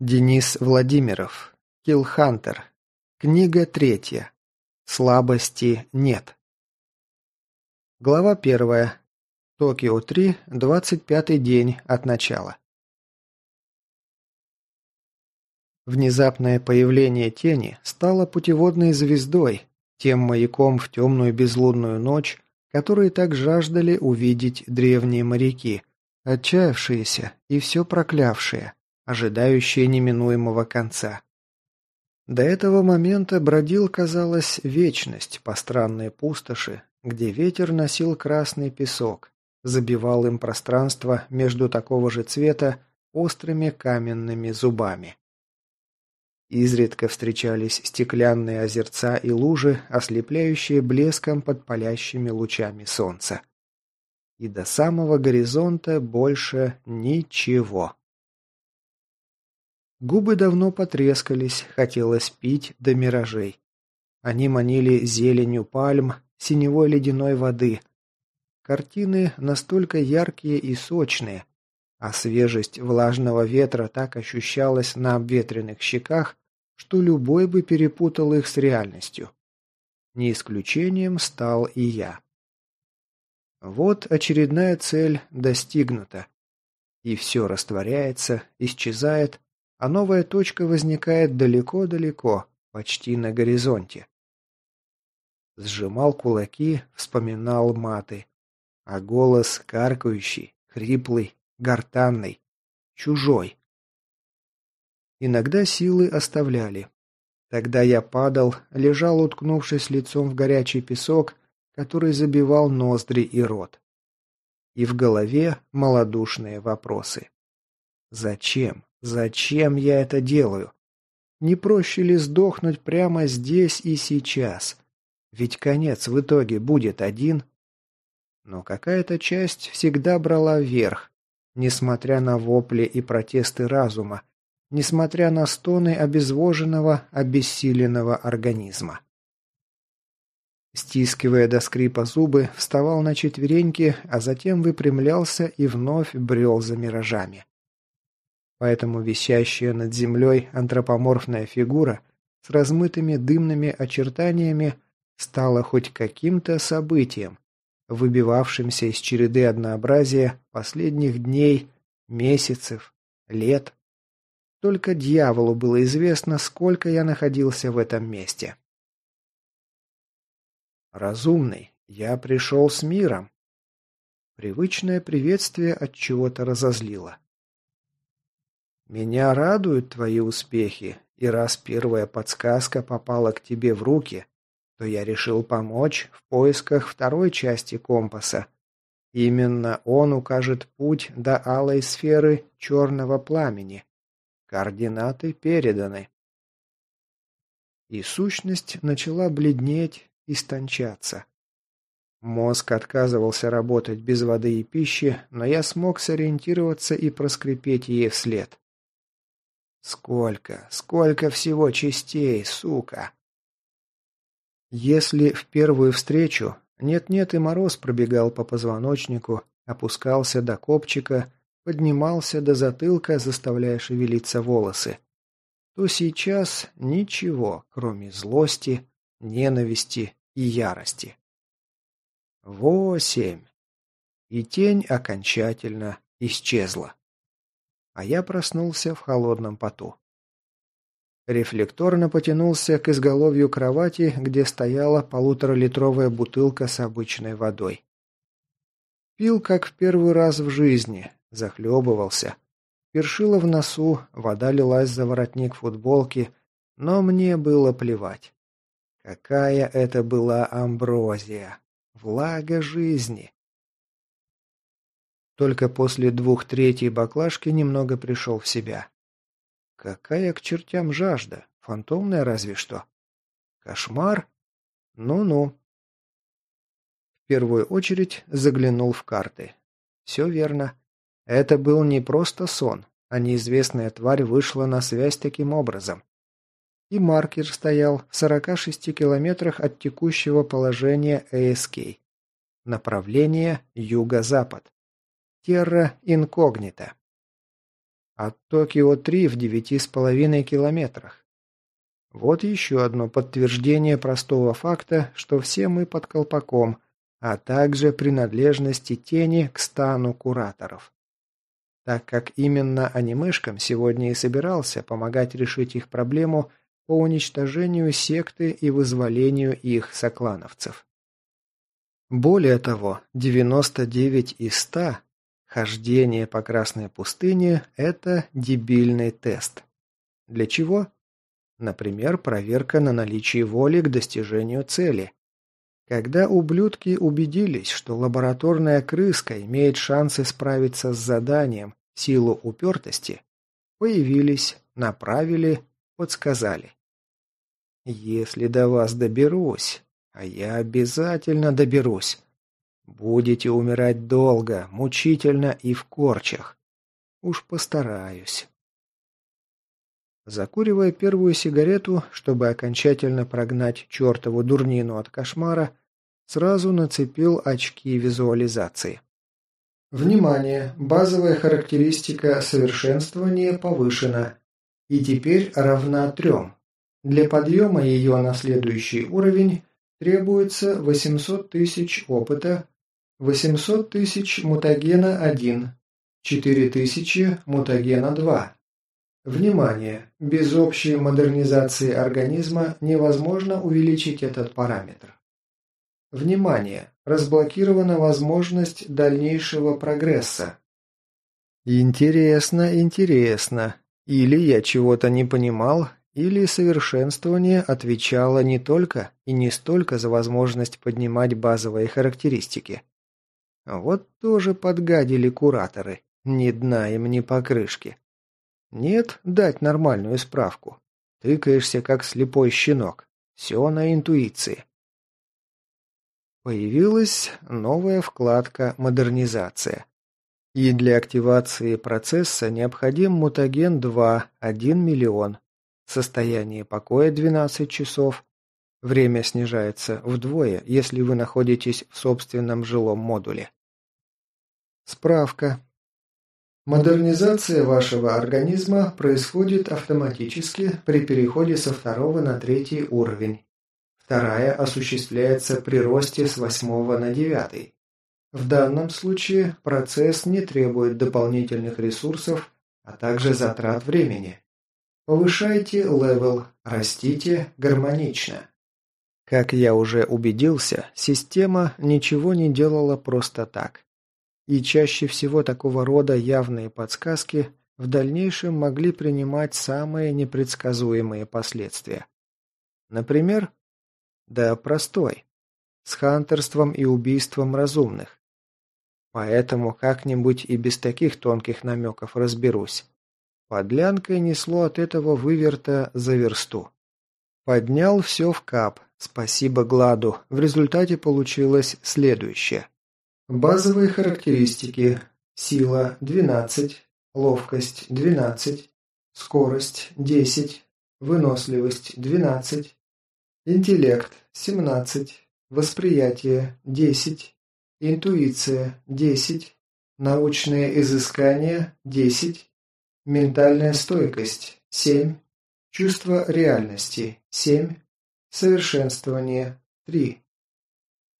Денис Владимиров. Киллхантер. Книга третья. Слабости нет. Глава первая. Токио 3, 25 день от начала. Внезапное появление тени стало путеводной звездой, тем маяком в темную безлунную ночь, которые так жаждали увидеть древние моряки, отчаявшиеся и все проклявшие – ожидающие неминуемого конца. До этого момента бродил, казалось, вечность по странной пустоши, где ветер носил красный песок, забивал им пространство между такого же цвета острыми каменными зубами. Изредка встречались стеклянные озерца и лужи, ослепляющие блеском под палящими лучами солнца. И до самого горизонта больше ничего. Губы давно потрескались, хотелось пить до миражей. Они манили зеленью пальм, синевой ледяной воды. Картины настолько яркие и сочные, а свежесть влажного ветра так ощущалась на обветренных щеках, что любой бы перепутал их с реальностью. Не исключением стал и я. Вот очередная цель достигнута. И все растворяется, исчезает, а новая точка возникает далеко-далеко, почти на горизонте. Сжимал кулаки, вспоминал маты. А голос каркающий, хриплый, гортанный, чужой. Иногда силы оставляли. Тогда я падал, лежал, уткнувшись лицом в горячий песок, который забивал ноздри и рот. И в голове малодушные вопросы. Зачем? Зачем я это делаю? Не проще ли сдохнуть прямо здесь и сейчас? Ведь конец в итоге будет один. Но какая-то часть всегда брала верх, несмотря на вопли и протесты разума, несмотря на стоны обезвоженного, обессиленного организма. Стискивая до скрипа зубы, вставал на четвереньки, а затем выпрямлялся и вновь брел за миражами. Поэтому висящая над землей антропоморфная фигура с размытыми дымными очертаниями стала хоть каким-то событием, выбивавшимся из череды однообразия последних дней, месяцев, лет. Только дьяволу было известно, сколько я находился в этом месте. «Разумный, я пришел с миром». Привычное приветствие от чего-то разозлило. «Меня радуют твои успехи, и раз первая подсказка попала к тебе в руки, то я решил помочь в поисках второй части компаса. Именно он укажет путь до алой сферы черного пламени. Координаты переданы». И сущность начала бледнеть, истончаться. Мозг отказывался работать без воды и пищи, но я смог сориентироваться и проскрипеть ей вслед. Сколько, сколько всего частей, сука! Если в первую встречу нет-нет и мороз пробегал по позвоночнику, опускался до копчика, поднимался до затылка, заставляя шевелиться волосы, то сейчас ничего, кроме злости, ненависти и ярости. Восемь. И тень окончательно исчезла а я проснулся в холодном поту. Рефлекторно потянулся к изголовью кровати, где стояла полуторалитровая бутылка с обычной водой. Пил, как в первый раз в жизни, захлебывался. Першило в носу, вода лилась за воротник футболки, но мне было плевать. Какая это была амброзия! Влага жизни! Только после двух третий баклажки немного пришел в себя. Какая к чертям жажда? Фантомная разве что. Кошмар? Ну-ну. В первую очередь заглянул в карты. Все верно. Это был не просто сон, а неизвестная тварь вышла на связь таким образом. И маркер стоял в 46 километрах от текущего положения АСК. Направление юго-запад. Терра инкогнита. От Токио-3 в половиной километрах. Вот еще одно подтверждение простого факта, что все мы под колпаком, а также принадлежности тени к стану кураторов. Так как именно анимешкам сегодня и собирался помогать решить их проблему по уничтожению секты и вызволению их соклановцев. Более того, 99 из 100 Хождение по Красной пустыне – это дебильный тест. Для чего? Например, проверка на наличие воли к достижению цели. Когда ублюдки убедились, что лабораторная крыска имеет шансы справиться с заданием в силу упертости, появились, направили, подсказали. Если до вас доберусь, а я обязательно доберусь, Будете умирать долго, мучительно и в корчах. Уж постараюсь. Закуривая первую сигарету, чтобы окончательно прогнать чертову дурнину от кошмара, сразу нацепил очки визуализации. Внимание! Базовая характеристика совершенствования повышена и теперь равна трем. Для подъема ее на следующий уровень требуется 800 тысяч опыта 800 тысяч мутагена-1, 4000 мутагена-2. Внимание! Без общей модернизации организма невозможно увеличить этот параметр. Внимание! Разблокирована возможность дальнейшего прогресса. Интересно, интересно. Или я чего-то не понимал, или совершенствование отвечало не только и не столько за возможность поднимать базовые характеристики, а вот тоже подгадили кураторы. Ни дна им, ни покрышки. Нет, дать нормальную справку. Тыкаешься, как слепой щенок. Все на интуиции. Появилась новая вкладка «Модернизация». И для активации процесса необходим мутаген 2 – 1 миллион. Состояние покоя 12 часов. Время снижается вдвое, если вы находитесь в собственном жилом модуле. Справка. Модернизация вашего организма происходит автоматически при переходе со второго на третий уровень. Вторая осуществляется при росте с восьмого на девятый. В данном случае процесс не требует дополнительных ресурсов, а также затрат времени. Повышайте левел, растите гармонично. Как я уже убедился, система ничего не делала просто так. И чаще всего такого рода явные подсказки в дальнейшем могли принимать самые непредсказуемые последствия. Например, да простой, с хантерством и убийством разумных. Поэтому как-нибудь и без таких тонких намеков разберусь. Подлянкой несло от этого выверта за версту. Поднял все в кап. Спасибо Гладу. В результате получилось следующее. Базовые характеристики. Сила – 12, ловкость – 12, скорость – 10, выносливость – 12, интеллект – 17, восприятие – 10, интуиция – 10, научные изыскания – 10, ментальная стойкость – 7, чувство реальности – 7, совершенствование – 3.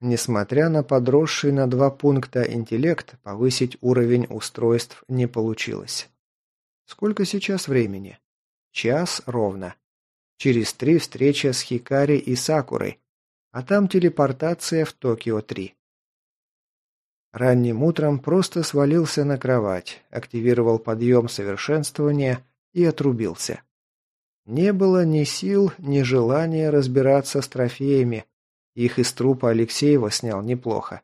Несмотря на подросший на два пункта интеллект, повысить уровень устройств не получилось. Сколько сейчас времени? Час ровно. Через три встреча с Хикари и Сакурой, а там телепортация в Токио-3. Ранним утром просто свалился на кровать, активировал подъем совершенствования и отрубился. Не было ни сил, ни желания разбираться с трофеями, их из трупа Алексеева снял неплохо.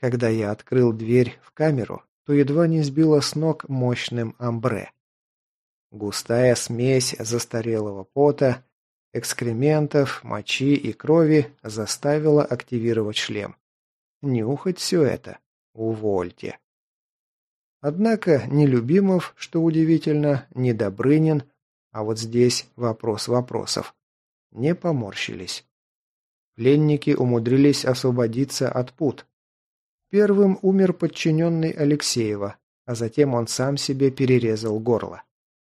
Когда я открыл дверь в камеру, то едва не сбила с ног мощным амбре. Густая смесь застарелого пота, экскрементов, мочи и крови заставила активировать шлем. Нюхать все это. Увольте. Однако ни Любимов, что удивительно, ни Добрынин, а вот здесь вопрос вопросов не поморщились. Пленники умудрились освободиться от пут. Первым умер подчиненный Алексеева, а затем он сам себе перерезал горло.